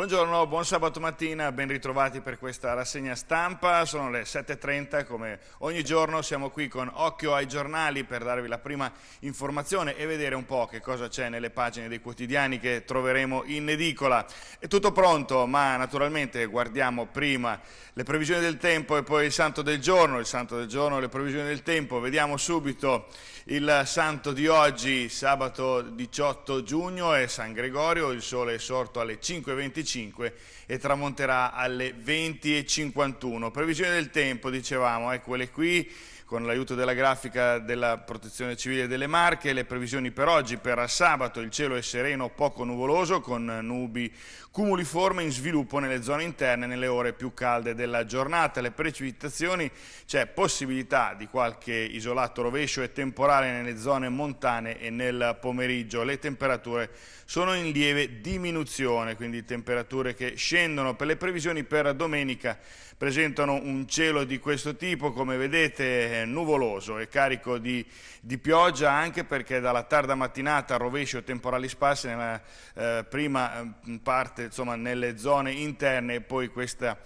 Buongiorno, buon sabato mattina, ben ritrovati per questa rassegna stampa, sono le 7.30 come ogni giorno, siamo qui con Occhio ai giornali per darvi la prima informazione e vedere un po' che cosa c'è nelle pagine dei quotidiani che troveremo in edicola. È tutto pronto, ma naturalmente guardiamo prima le previsioni del tempo e poi il santo del giorno, il santo del giorno e le previsioni del tempo, vediamo subito il santo di oggi, sabato 18 giugno è San Gregorio, il sole è sorto alle 5.25 25 e tramonterà alle 20.51. Previsione del tempo, dicevamo, eccole eh, qui con l'aiuto della grafica della protezione civile delle Marche, le previsioni per oggi, per sabato il cielo è sereno, poco nuvoloso, con nubi cumuliforme in sviluppo nelle zone interne nelle ore più calde della giornata. Le precipitazioni c'è possibilità di qualche isolato rovescio e temporale nelle zone montane e nel pomeriggio. Le temperature sono in lieve diminuzione, quindi temperature che scendono per le previsioni per domenica presentano un cielo di questo tipo, come vedete nuvoloso e carico di, di, pioggia, anche perché dalla tarda mattinata rovescio temporali sparsi nella eh, prima eh, parte, insomma nelle zone interne e poi questa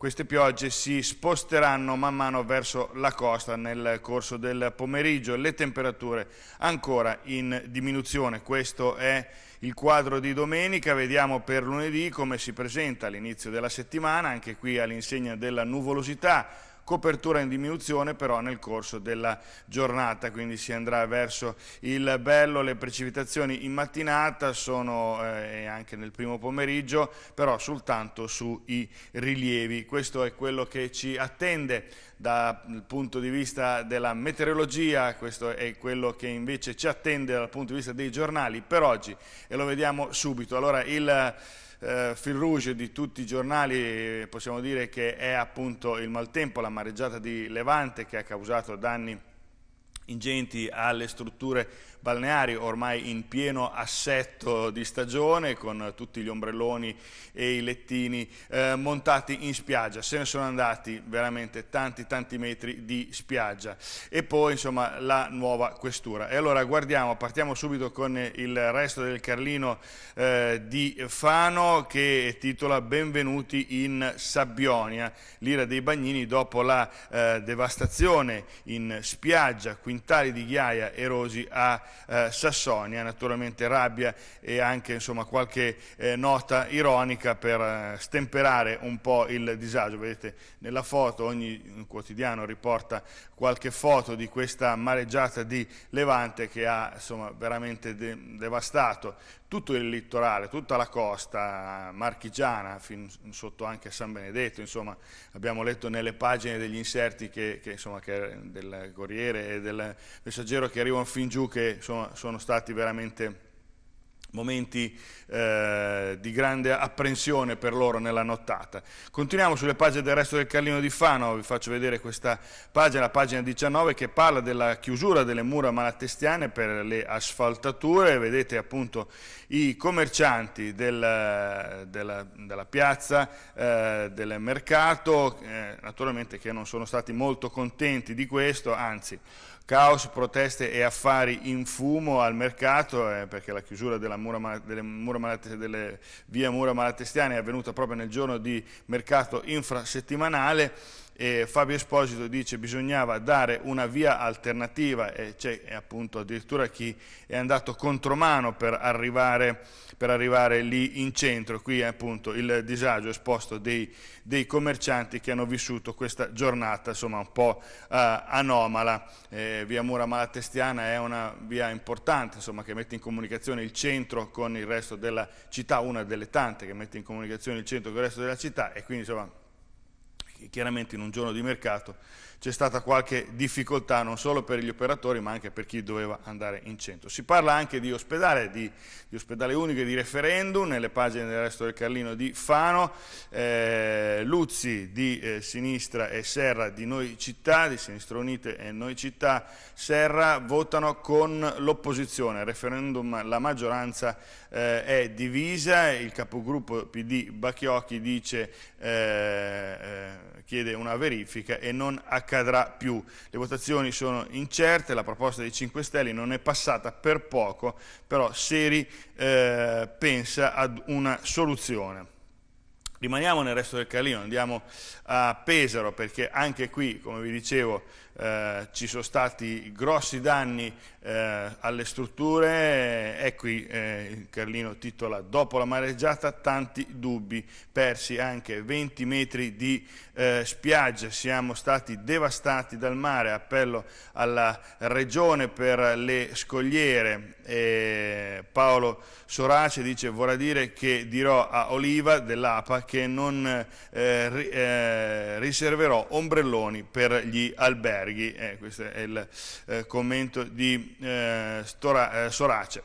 queste piogge si sposteranno man mano verso la costa nel corso del pomeriggio, le temperature ancora in diminuzione, questo è il quadro di domenica, vediamo per lunedì come si presenta all'inizio della settimana, anche qui all'insegna della nuvolosità, copertura in diminuzione però nel corso della giornata, quindi si andrà verso il bello, le precipitazioni in mattinata sono eh, anche nel primo pomeriggio, però soltanto sui rilievi. Questo è quello che ci attende dal punto di vista della meteorologia, questo è quello che invece ci attende dal punto di vista dei giornali per oggi e lo vediamo subito. Allora, il eh, fil rouge di tutti i giornali possiamo dire che è appunto il maltempo, la mareggiata di Levante che ha causato danni ingenti alle strutture balneari ormai in pieno assetto di stagione con tutti gli ombrelloni e i lettini eh, montati in spiaggia, se ne sono andati veramente tanti tanti metri di spiaggia e poi insomma la nuova questura. E allora guardiamo, partiamo subito con il resto del Carlino eh, di Fano che titola Benvenuti in Sabbionia, l'ira dei bagnini dopo la eh, devastazione in spiaggia, quintali di ghiaia erosi a eh, Sassonia, naturalmente rabbia e anche insomma, qualche eh, nota ironica per eh, stemperare un po' il disagio. Vedete nella foto ogni quotidiano riporta qualche foto di questa mareggiata di Levante che ha insomma, veramente de devastato tutto il litorale, tutta la costa marchigiana, fin sotto anche San Benedetto, insomma, abbiamo letto nelle pagine degli inserti che, che, insomma, che del Corriere e del Messaggero che arrivano fin giù che insomma, sono stati veramente momenti eh, di grande apprensione per loro nella nottata. Continuiamo sulle pagine del resto del Carlino di Fano, vi faccio vedere questa pagina, la pagina 19, che parla della chiusura delle mura malatestiane per le asfaltature, vedete appunto i commercianti del, della, della, piazza, eh, del mercato, eh, naturalmente che non sono stati molto contenti di questo, anzi caos, proteste e affari in fumo al mercato eh, perché la chiusura della mura, delle, mura malate, delle vie Mura Malatestiane è avvenuta proprio nel giorno di mercato infrasettimanale eh, Fabio Esposito dice che bisognava dare una via alternativa e c'è appunto addirittura chi è andato contromano per arrivare, per arrivare lì in centro, qui è appunto il disagio esposto dei, dei commercianti che hanno vissuto questa giornata insomma un po' eh, anomala. Eh, via Mura Malatestiana è una via importante insomma, che mette in comunicazione il centro con il resto della città, una delle tante che mette in comunicazione il centro con il resto della città e quindi insomma chiaramente in un giorno di mercato c'è stata qualche difficoltà non solo per gli operatori ma anche per chi doveva andare in centro. Si parla anche di ospedale, di, di ospedale unico e di referendum, nelle pagine del resto del Carlino di Fano, eh, Luzzi di eh, Sinistra e Serra di Noi Città, di Sinistra Unite e Noi Città, Serra votano con l'opposizione, referendum la maggioranza eh, è divisa, il capogruppo PD Bacchiocchi dice, eh, eh, chiede una verifica e non a accadrà più. Le votazioni sono incerte, la proposta dei 5 Stelle non è passata per poco, però Seri eh, pensa ad una soluzione. Rimaniamo nel resto del Carlino, andiamo a Pesaro perché anche qui, come vi dicevo, eh, ci sono stati grossi danni eh, alle strutture eh, e qui eh, il Carlino titola Dopo la mareggiata tanti dubbi, persi anche 20 metri di eh, spiaggia, siamo stati devastati dal mare, appello alla Regione per le scogliere. E Paolo Sorace dice vorrà dire che dirò a Oliva dell'APA che non eh, eh, riserverò ombrelloni per gli alberghi. Eh, questo è il eh, commento di eh, Stora, eh, Sorace.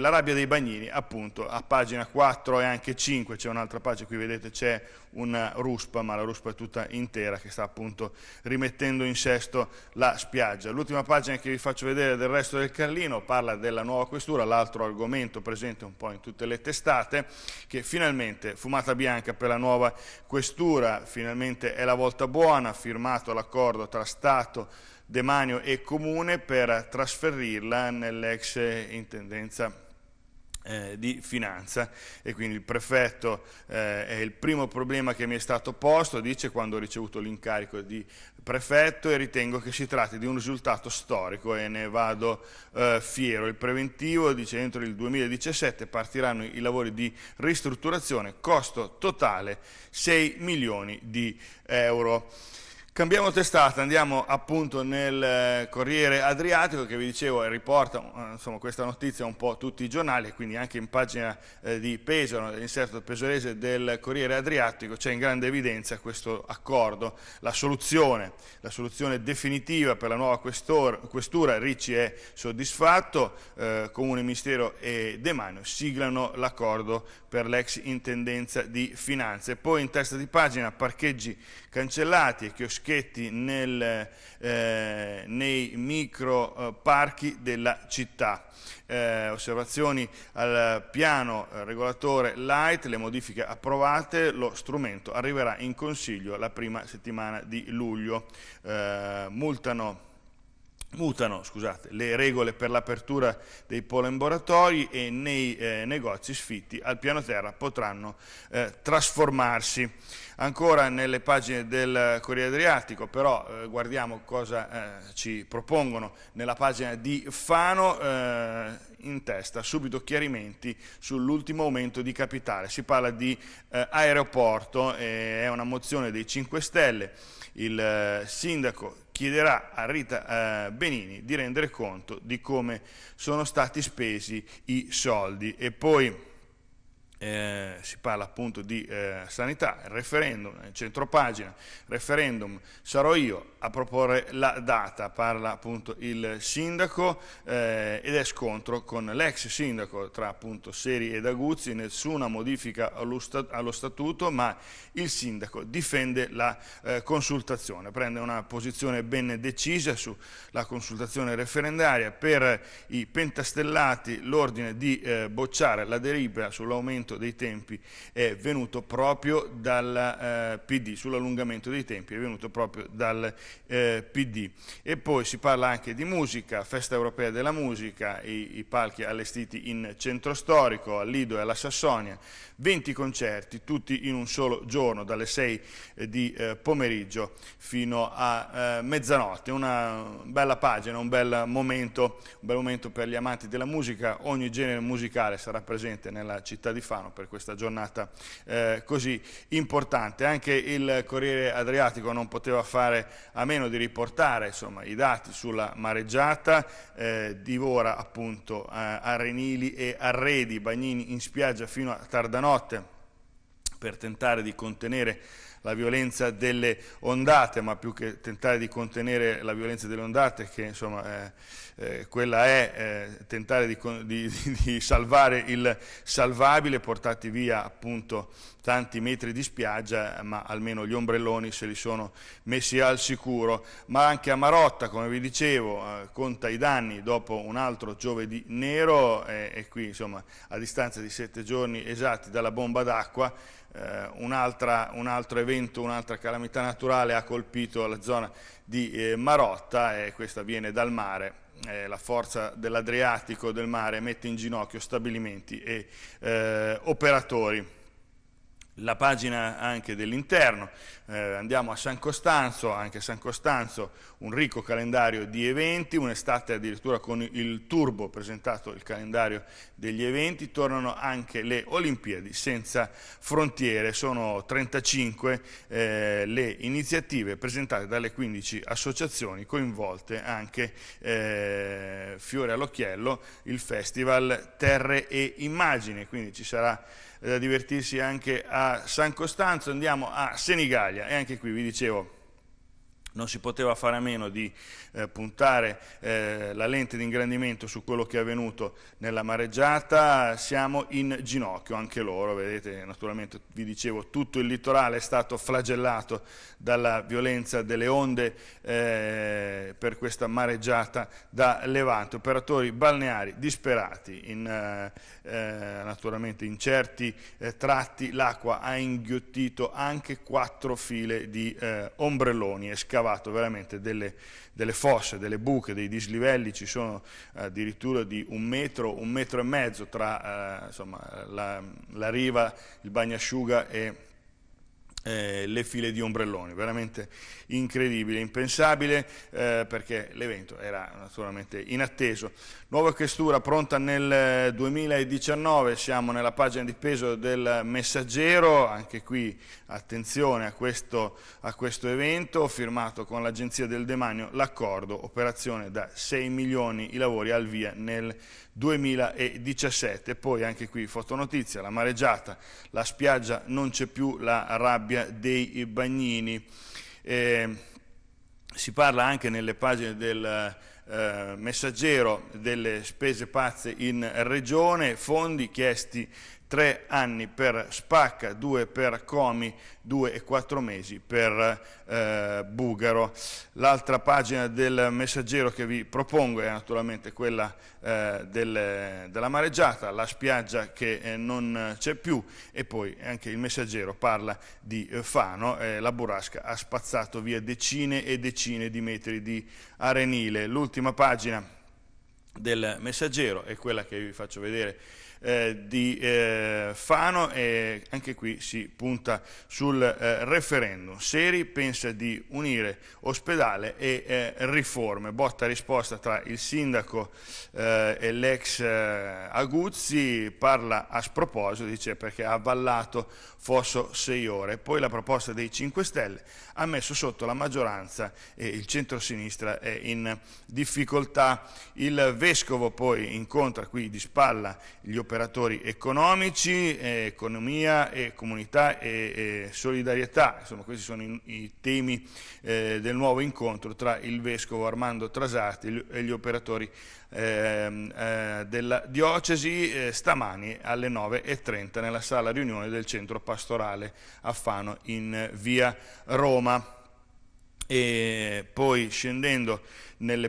la rabbia dei bagnini, appunto, a pagina 4 e anche 5, c'è un'altra pagina, qui vedete c'è una ruspa, ma la ruspa è tutta intera, che sta appunto rimettendo in sesto la spiaggia. L'ultima pagina che vi faccio vedere del resto del Carlino parla della nuova questura, l'altro argomento presente un po' in tutte le testate, che finalmente fumata bianca anche per la nuova questura, finalmente è la volta buona, firmato l'accordo tra Stato, Demanio e Comune per trasferirla nell'ex intendenza eh, di finanza e quindi il prefetto eh, è il primo problema che mi è stato posto, dice quando ho ricevuto l'incarico di prefetto e ritengo che si tratti di un risultato storico e ne vado eh, fiero. Il preventivo dice entro il 2017 partiranno i lavori di ristrutturazione, costo totale 6 milioni di euro. Cambiamo testata, andiamo appunto nel eh, Corriere Adriatico che vi dicevo riporta eh, insomma, questa notizia un po' tutti i giornali, quindi anche in pagina eh, di Pesaro, l'inserto pesorese del Corriere Adriatico, c'è in grande evidenza questo accordo, la soluzione, la soluzione definitiva per la nuova questura, Ricci è soddisfatto, eh, Comune, Ministero e Demanio siglano l'accordo per l'ex Intendenza di Finanze. Poi in testa di pagina parcheggi cancellati e chioschi boschetti, nel, eh, nei micro eh, parchi della città. Eh, osservazioni al piano eh, regolatore Light, le modifiche approvate, lo strumento arriverà in consiglio la prima settimana di luglio. Eh, multano mutano scusate, le regole per l'apertura dei polemboratori e nei eh, negozi sfitti al piano terra potranno eh, trasformarsi. Ancora nelle pagine del Corriere Adriatico, però eh, guardiamo cosa eh, ci propongono nella pagina di Fano, eh, in testa subito chiarimenti sull'ultimo aumento di capitale. Si parla di eh, aeroporto, è una mozione dei 5 Stelle, il sindaco chiederà a Rita eh, Benini di rendere conto di come sono stati spesi i soldi e poi eh, si parla appunto di eh, sanità, referendum, eh, centro pagina, referendum, sarò io a proporre la data, parla appunto il sindaco eh, ed è scontro con l'ex sindaco tra appunto Seri ed Aguzzi, nessuna modifica allo, sta allo statuto ma il sindaco difende la eh, consultazione, prende una posizione ben decisa sulla consultazione referendaria, per i pentastellati l'ordine di bocciare la deriva sull'aumento eh, sull'allungamento dei tempi è venuto proprio dal eh, PD, sull'allungamento dei tempi è venuto proprio dal eh, PD. E poi si parla anche di musica, festa europea della musica, i, i palchi allestiti in centro storico, al Lido e alla Sassonia, 20 concerti, tutti in un solo giorno, dalle 6 eh, di eh, pomeriggio fino a eh, mezzanotte. Una bella pagina, un bel momento, un bel momento per gli amanti della musica, ogni genere musicale sarà presente nella città di Fano. Bolzano per questa giornata eh, così importante. Anche il Corriere Adriatico non poteva fare a meno di riportare insomma, i dati sulla mareggiata, eh, divora appunto eh, arenili e arredi, bagnini in spiaggia fino a tardanotte per tentare di contenere la violenza delle ondate, ma più che tentare di contenere la violenza delle ondate, che insomma eh, eh, quella è eh, tentare di, di, di, salvare il salvabile, portati via appunto tanti metri di spiaggia, ma almeno gli ombrelloni se li sono messi al sicuro, ma anche a Marotta, come vi dicevo, eh, conta i danni dopo un altro giovedì nero eh, e qui insomma a distanza di sette giorni esatti dalla bomba d'acqua eh, un, un, altro evento, un'altra calamità naturale ha colpito la zona di eh, Marotta e questa viene dal mare. Eh, la forza dell'Adriatico del mare mette in ginocchio stabilimenti e eh, operatori la pagina anche dell'interno, eh, andiamo a San Costanzo, anche San Costanzo un ricco calendario di eventi, un'estate addirittura con il turbo presentato il calendario degli eventi, tornano anche le Olimpiadi senza frontiere, sono 35 eh, le iniziative presentate dalle 15 associazioni coinvolte anche eh, Fiore all'Occhiello, il festival Terre e Immagine, quindi ci sarà da eh, divertirsi anche a San Costanzo, andiamo a Senigallia e anche qui vi dicevo non si poteva fare a meno di eh, puntare eh, la lente di ingrandimento su quello che è avvenuto nella mareggiata, siamo in ginocchio anche loro, vedete naturalmente vi dicevo tutto il litorale è stato flagellato dalla violenza delle onde eh, per questa mareggiata da Levante, operatori balneari disperati, in, eh, eh, naturalmente in certi eh, tratti l'acqua ha inghiottito anche quattro file di ombrelloni e scavati scavato veramente delle, delle fosse, delle buche, dei dislivelli, ci sono eh, addirittura di un metro, un metro e mezzo tra eh, insomma, la, la riva, il bagnasciuga e eh, le file di ombrelloni, veramente incredibile, impensabile eh, perché l'evento era naturalmente inatteso. Nuova questura pronta nel 2019, eh, siamo nella pagina di peso del messaggero, anche qui attenzione a questo, a questo evento, firmato con l'Agenzia del Demanio l'accordo, operazione da 6 milioni i lavori al via nel 2019. 2017. Poi anche qui fotonotizia, la mareggiata, la spiaggia, non c'è più la rabbia dei bagnini. Eh, si parla anche nelle pagine del eh, messaggero delle spese pazze in regione, fondi chiesti tre anni per Spacca, due per Comi, due e quattro mesi per eh, Bugaro. L'altra pagina del messaggero che vi propongo è naturalmente quella eh, del, della mareggiata, la spiaggia che eh, non c'è più e poi anche il messaggero parla di eh, Fano, la burrasca ha spazzato via decine e decine di metri di arenile. L'ultima pagina del messaggero è quella che vi faccio vedere eh, di eh, Fano e anche qui si punta sul eh, referendum. Seri pensa di unire ospedale e eh, riforme, botta risposta tra il sindaco e l'ex Aguzzi, parla a sproposito, dice perché ha avvallato Fosso 6 ore, poi la proposta dei 5 Stelle ha messo sotto la maggioranza e il centro-sinistra è in difficoltà. Il Vescovo poi incontra qui di spalla gli operatori operatori economici, eh, economia e comunità e, e solidarietà. Insomma, questi sono i, i temi eh, del nuovo incontro tra il Vescovo Armando Trasati e gli operatori ehm, eh, della diocesi eh, stamani alle 9.30 nella sala riunione del centro pastorale a Fano in eh, via Roma e poi scendendo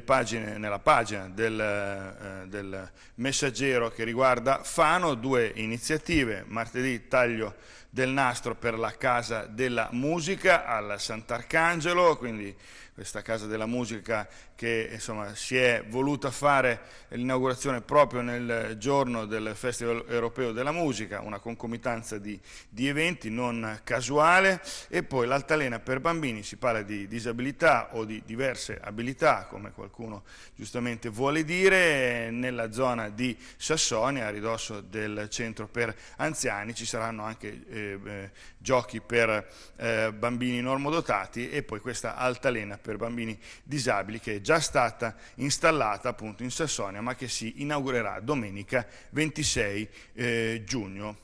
pagine, nella pagina del, eh, del, messaggero che riguarda Fano, due iniziative, martedì taglio del nastro per la casa della musica al Sant'Arcangelo, quindi questa casa della musica che insomma, si è voluta fare l'inaugurazione proprio nel giorno del Festival Europeo della Musica, una concomitanza di, di eventi non casuale e poi l'altalena per bambini, si parla di disabilità o di diverse abilità come qualcuno giustamente vuole dire, nella zona di Sassonia a ridosso del centro per anziani ci saranno anche eh, giochi per eh, bambini normodotati e poi questa altalena per bambini disabili che è già stata installata appunto in Sassonia ma che si inaugurerà domenica 26 eh, giugno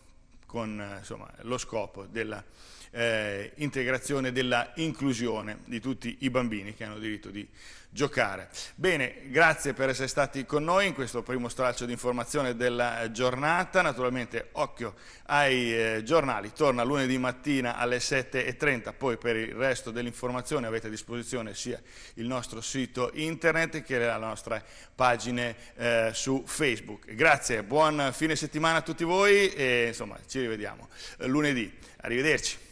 con eh, insomma, lo scopo dell'integrazione eh, integrazione della inclusione di tutti i bambini che hanno diritto di giocare. Bene, grazie per essere stati con noi in questo primo stralcio di informazione della giornata. Naturalmente occhio ai eh, giornali, torna lunedì mattina alle 7.30, poi per il resto dell'informazione avete a disposizione sia il nostro sito internet che la nostra pagina eh, su Facebook. Grazie, buon fine settimana a tutti voi e insomma ci rivediamo lunedì. Arrivederci.